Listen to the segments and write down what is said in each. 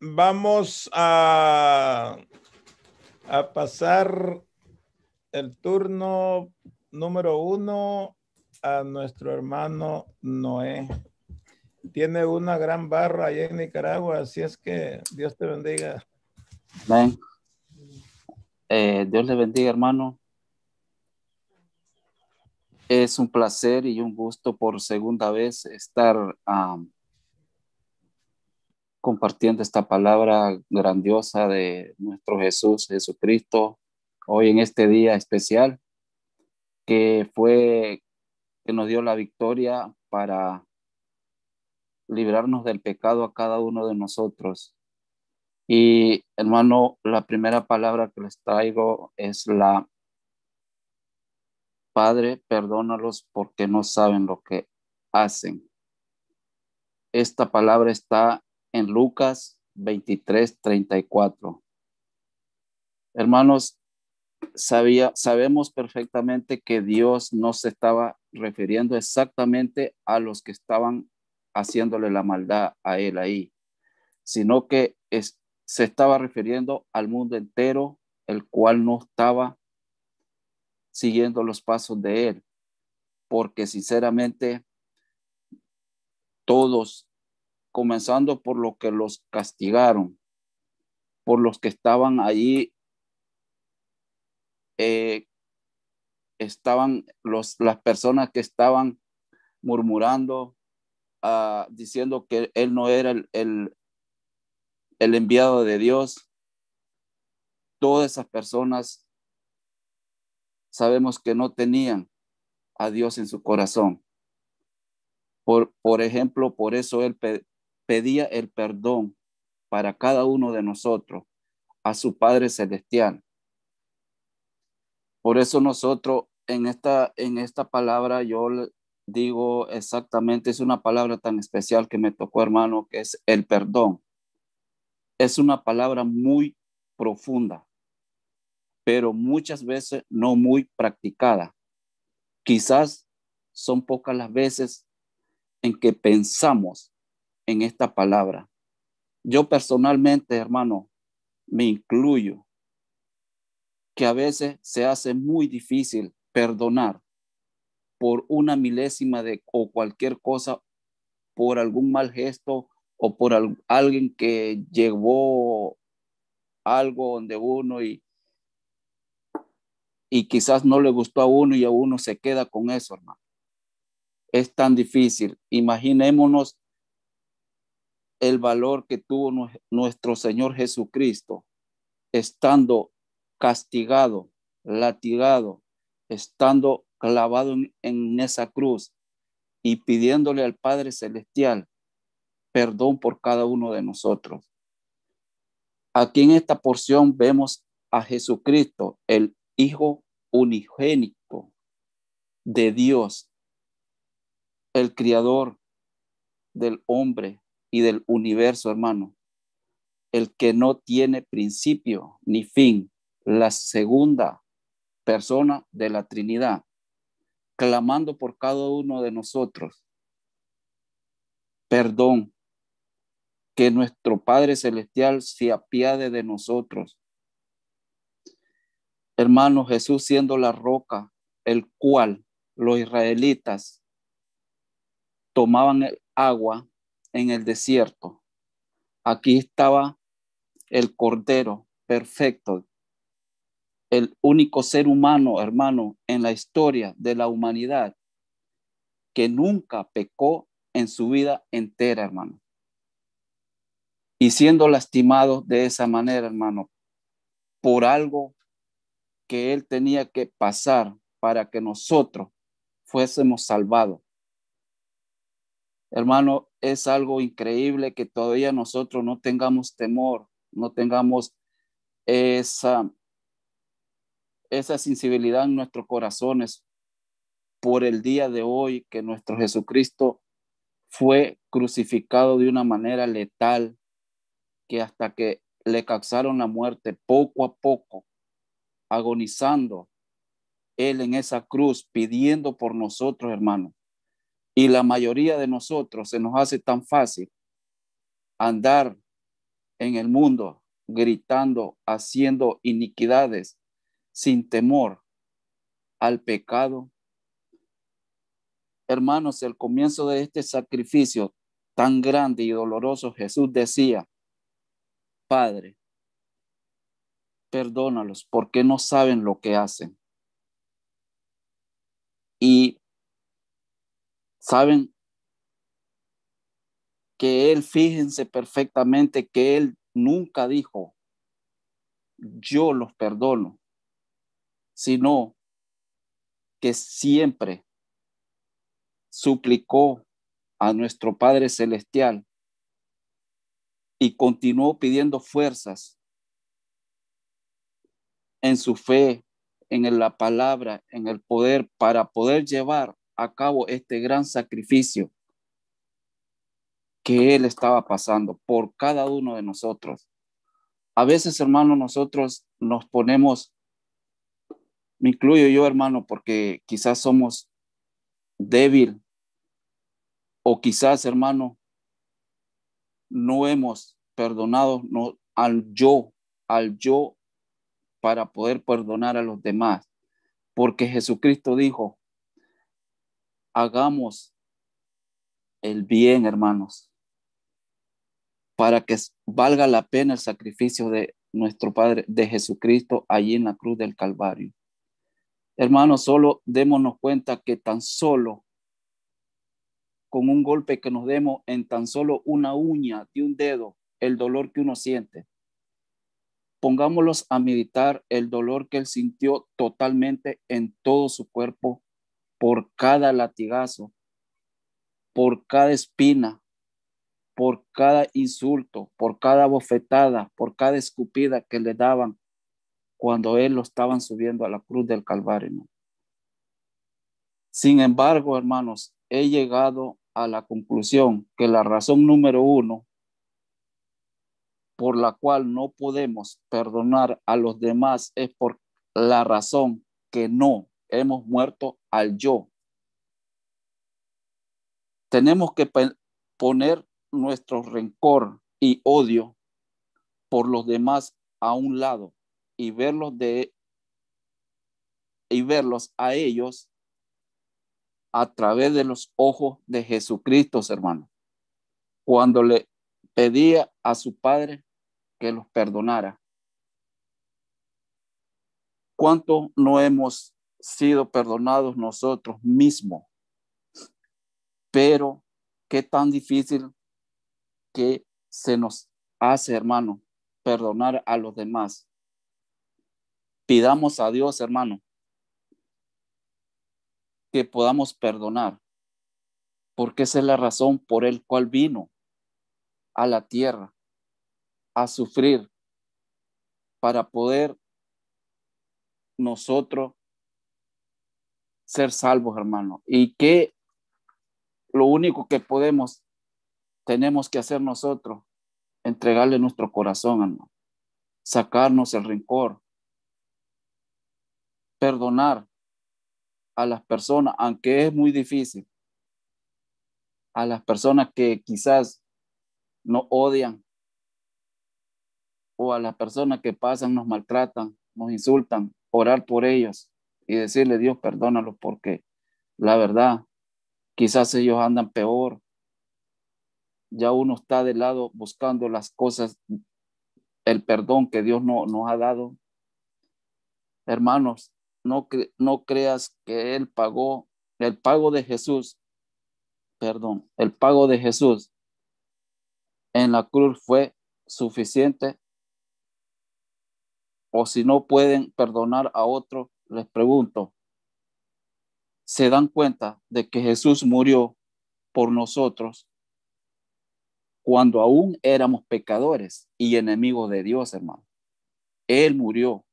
vamos a, a pasar el turno número uno a nuestro hermano Noé. Tiene una gran barra allá en Nicaragua, así es que Dios te bendiga. Eh, Dios le bendiga, hermano. Es un placer y un gusto por segunda vez estar compartiendo esta palabra grandiosa de nuestro Jesús, Jesucristo, hoy en este día especial, que fue, que nos dio la victoria para librarnos del pecado a cada uno de nosotros. Y hermano, la primera palabra que les traigo es la, Padre, perdónalos porque no saben lo que hacen. Esta palabra está en Lucas 23, 34. Hermanos, sabía, sabemos perfectamente que Dios no se estaba refiriendo exactamente a los que estaban haciéndole la maldad a él ahí, sino que se estaba refiriendo al mundo entero, el cual no estaba siguiendo los pasos de él, porque sinceramente todos comenzando por los que los castigaron, por los que estaban allí, eh, estaban los, las personas que estaban murmurando, ah, diciendo que él no era el, el, enviado de Dios. Todas esas personas sabemos que no tenían a Dios en su corazón. Por, por, ejemplo, por eso él pedía el perdón para cada uno de nosotros a su Padre Celestial. Por eso nosotros en esta, en esta palabra yo digo exactamente, es una palabra tan especial que me tocó hermano, que es el perdón. Es una palabra muy profunda, pero muchas veces no muy practicada. Quizás son pocas las veces en que pensamos en esta palabra. Yo personalmente, hermano, me incluyo, que a veces se hace muy difícil perdonar por una milésima de o cualquier cosa, por algún mal gesto o por alguien que llevó algo donde uno y, y quizás no le gustó a uno y a uno se queda con eso, hermano. Es tan difícil. Imaginémonos el valor que tuvo nuestro Señor Jesucristo, estando castigado, latigado, estando clavado en, esa cruz y pidiéndole al Padre Celestial perdón por cada uno de nosotros. Aquí en esta porción vemos a Jesucristo, el Hijo unigénito de Dios, el Criador del hombre, y del universo, hermano. El que no tiene principio ni fin, la segunda persona de la Trinidad, clamando por cada uno de nosotros. Perdón, que nuestro Padre Celestial se apiade de nosotros. Hermano Jesús siendo la roca, el cual los israelitas tomaban el agua en el desierto. Aquí estaba el Cordero perfecto, el único ser humano, hermano, en la historia de la humanidad que nunca pecó en su vida entera, hermano. Y siendo lastimado de esa manera, hermano, por algo que él tenía que pasar para que nosotros fuésemos salvados. Hermano, es algo increíble que todavía nosotros no tengamos temor, no tengamos esa, esa sensibilidad en nuestros corazones por el día de hoy que nuestro Jesucristo fue crucificado de una manera letal que hasta que le causaron la muerte poco a poco, agonizando él en esa cruz, pidiendo por nosotros, hermano. Y la mayoría de nosotros se nos hace tan fácil andar en el mundo gritando, haciendo iniquidades sin temor al pecado. Hermanos, el comienzo de este sacrificio tan grande y doloroso, Jesús decía, Padre, perdónalos porque no saben lo que hacen. Y saben que él, fíjense perfectamente que él nunca dijo, yo los perdono, sino que siempre suplicó a nuestro Padre Celestial y continuó pidiendo fuerzas en su fe, en la palabra, en el poder, para poder llevar a cabo este gran sacrificio que Él estaba pasando por cada uno de nosotros. A veces, hermano, nosotros nos ponemos, me incluyo yo, hermano, porque quizás somos débil o quizás, hermano, no hemos perdonado no, al yo, al yo para poder perdonar a los demás. Porque Jesucristo dijo, hagamos el bien, hermanos, para que valga la pena el sacrificio de nuestro Padre, de Jesucristo, allí en la cruz del Calvario. Hermanos, solo démonos cuenta que tan solo con un golpe que nos demos en tan solo una uña de un dedo, el dolor que uno siente. Pongámoslos a meditar el dolor que él sintió totalmente en todo su cuerpo por cada latigazo, por cada espina, por cada insulto, por cada bofetada, por cada escupida que le daban cuando él lo estaban subiendo a la cruz del Calvario. Sin embargo, hermanos, he llegado a la conclusión que la razón número uno por la cual no podemos perdonar a los demás es por la razón que no hemos muerto al yo. Tenemos que poner nuestro rencor y odio por los demás a un lado y verlos de y verlos a ellos a través de los ojos de Jesucristo, hermano. Cuando le pedía a su padre que los perdonara. ¿Cuánto no hemos sido perdonados nosotros mismos. Pero qué tan difícil que se nos hace, hermano, perdonar a los demás. Pidamos a Dios, hermano, que podamos perdonar, porque esa es la razón por el cual vino a la tierra a sufrir para poder nosotros ser salvos, hermano, y que lo único que podemos, tenemos que hacer nosotros, entregarle nuestro corazón, sacarnos el rencor, perdonar a las personas, aunque es muy difícil, a las personas que quizás nos odian o a las personas que pasan, nos maltratan, nos insultan, orar por ellos y decirle, Dios, perdónalo porque la verdad, quizás ellos andan peor. Ya uno está de lado buscando las cosas, el perdón que Dios no, nos ha dado. Hermanos, no, no creas que Él pagó, el pago de Jesús, perdón, el pago de Jesús en la cruz fue suficiente o si no pueden perdonar a otro, les pregunto, ¿se dan cuenta de que Jesús murió por nosotros cuando aún éramos pecadores y enemigos de Dios, hermano? Él murió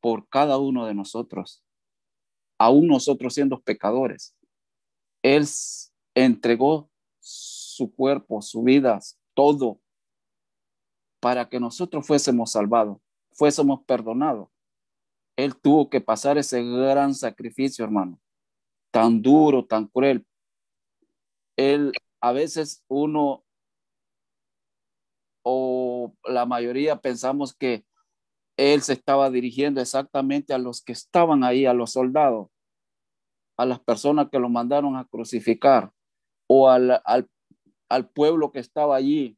por cada uno de nosotros, aún nosotros siendo pecadores. Él entregó su cuerpo, su vida, todo, para que nosotros fuésemos salvados, fuésemos perdonados él tuvo que pasar ese gran sacrificio, hermano, tan duro, tan cruel. Él, a veces uno o la mayoría pensamos que él se estaba dirigiendo exactamente a los que estaban ahí, a los soldados, a las personas que lo mandaron a crucificar o al, al pueblo que estaba allí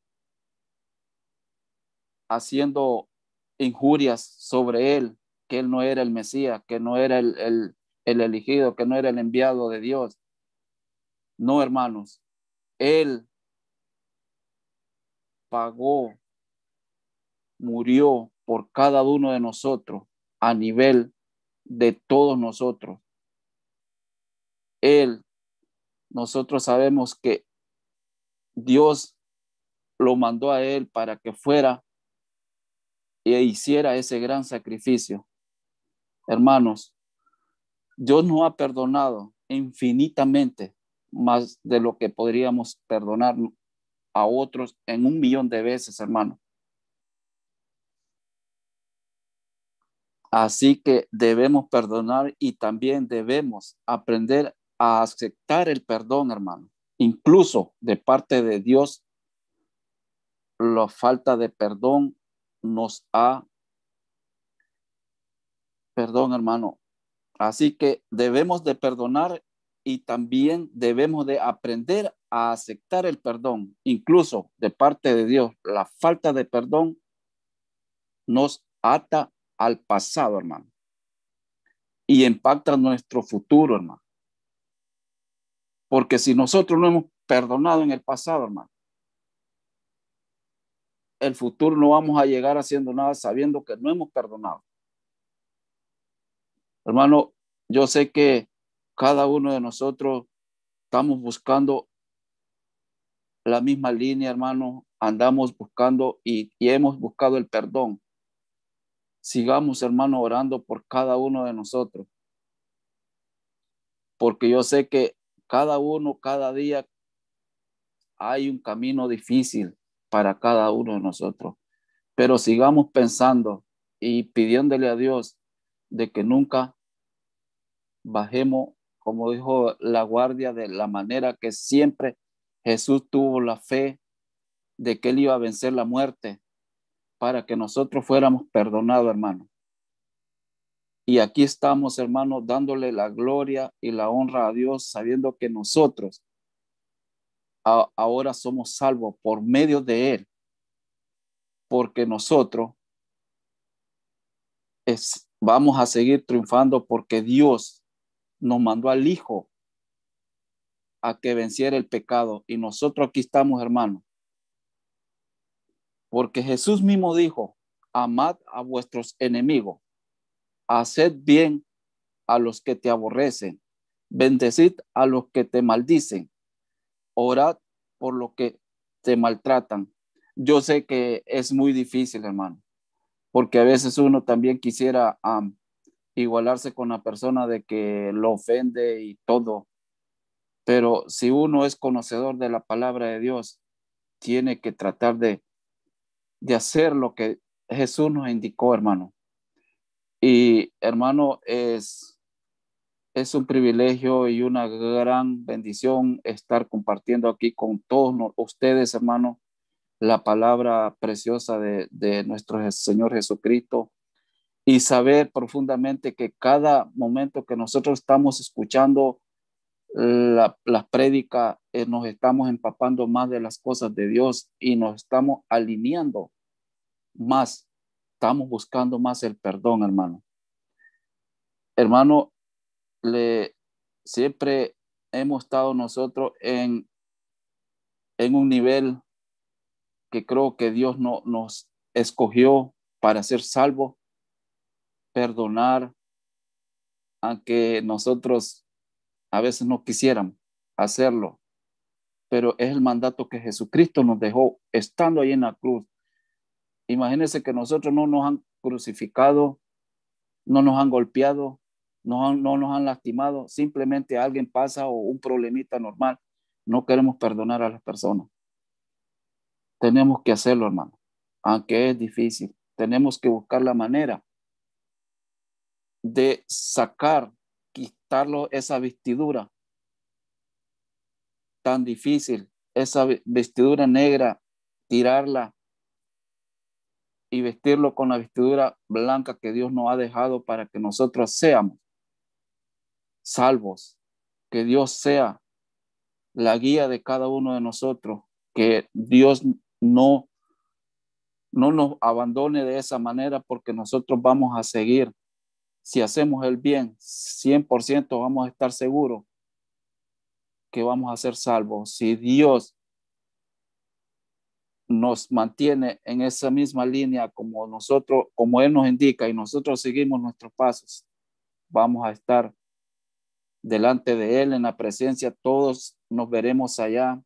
haciendo injurias sobre él, que él no era el Mesías, que no era el, el elegido, que no era el enviado de Dios. No, hermanos, él pagó, murió por cada uno de nosotros a nivel de todos nosotros. Él, nosotros sabemos que Dios lo mandó a Él para que fuera e hiciera ese gran sacrificio. Hermanos, Dios nos ha perdonado infinitamente más de lo que podríamos perdonar a otros en un millón de veces, hermano. Así que debemos perdonar y también debemos aprender a aceptar el perdón, hermano. Incluso de parte de Dios, la falta de perdón nos ha perdón, hermano. Así que debemos de perdonar y también debemos de aprender a aceptar el perdón, incluso de parte de Dios. La falta de perdón nos ata al pasado, hermano, y impacta nuestro futuro, hermano. Porque si nosotros no hemos perdonado en el pasado, hermano, el futuro no vamos a llegar haciendo nada sabiendo que no hemos perdonado. Hermano, yo sé que cada uno de nosotros estamos buscando la misma línea, hermano, andamos buscando y, hemos buscado el perdón. Sigamos, hermano, orando por cada uno de nosotros. Porque yo sé que cada uno, cada día, hay un camino difícil para cada uno de nosotros. Pero sigamos pensando y pidiéndole a Dios de que nunca bajemos, como dijo la guardia, de la manera que siempre Jesús tuvo la fe de que él iba a vencer la muerte para que nosotros fuéramos perdonados, hermano. Y aquí estamos, hermano, dándole la gloria y la honra a Dios, sabiendo que nosotros ahora somos salvos por medio de Él, porque nosotros es, vamos a seguir triunfando porque Dios nos mandó al Hijo a que venciera el pecado. Y nosotros aquí estamos, hermano. Porque Jesús mismo dijo, amad a vuestros enemigos, haced bien a los que te aborrecen, bendecid a los que te maldicen, orad por los que te maltratan. Yo sé que es muy difícil, hermano, porque a veces uno también quisiera igualarse con la persona de que lo ofende y todo. Pero si uno es conocedor de la palabra de Dios, tiene que tratar de, hacer lo que Jesús nos indicó, hermano. Y hermano, es, es un privilegio y una gran bendición estar compartiendo aquí con todos ustedes, hermano, la palabra preciosa de nuestro Señor Jesucristo y saber profundamente que cada momento que nosotros estamos escuchando la, prédica, eh, nos estamos empapando más de las cosas de Dios y nos estamos alineando más, estamos buscando más el perdón, hermano. Hermano, le, siempre hemos estado nosotros en, en un nivel que creo que Dios no, nos escogió para ser salvos perdonar, aunque nosotros a veces no quisiéramos hacerlo, pero es el mandato que Jesucristo nos dejó estando ahí en la cruz. Imagínense que nosotros no nos han crucificado, no nos han golpeado, no, no nos han lastimado, simplemente alguien pasa o un problemita normal. No queremos perdonar a las personas. Tenemos que hacerlo, hermano, aunque es difícil. Tenemos que buscar la manera de sacar, quitarlo esa vestidura tan difícil, esa vestidura negra, tirarla y vestirlo con la vestidura blanca que Dios nos ha dejado para que nosotros seamos salvos, que Dios sea la guía de cada uno de nosotros, que Dios no no nos abandone de esa manera porque nosotros vamos a seguir si hacemos el bien, 100% vamos a estar seguros que vamos a ser salvos. Si Dios nos mantiene en esa misma línea como nosotros, como Él nos indica y nosotros seguimos nuestros pasos, vamos a estar delante de Él en la presencia, todos nos veremos allá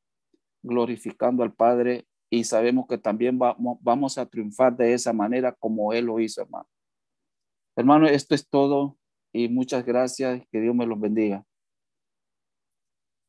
glorificando al Padre y sabemos que también vamos, vamos a triunfar de esa manera como Él lo hizo, hermano. Hermano, esto es todo y muchas gracias. Que Dios me los bendiga.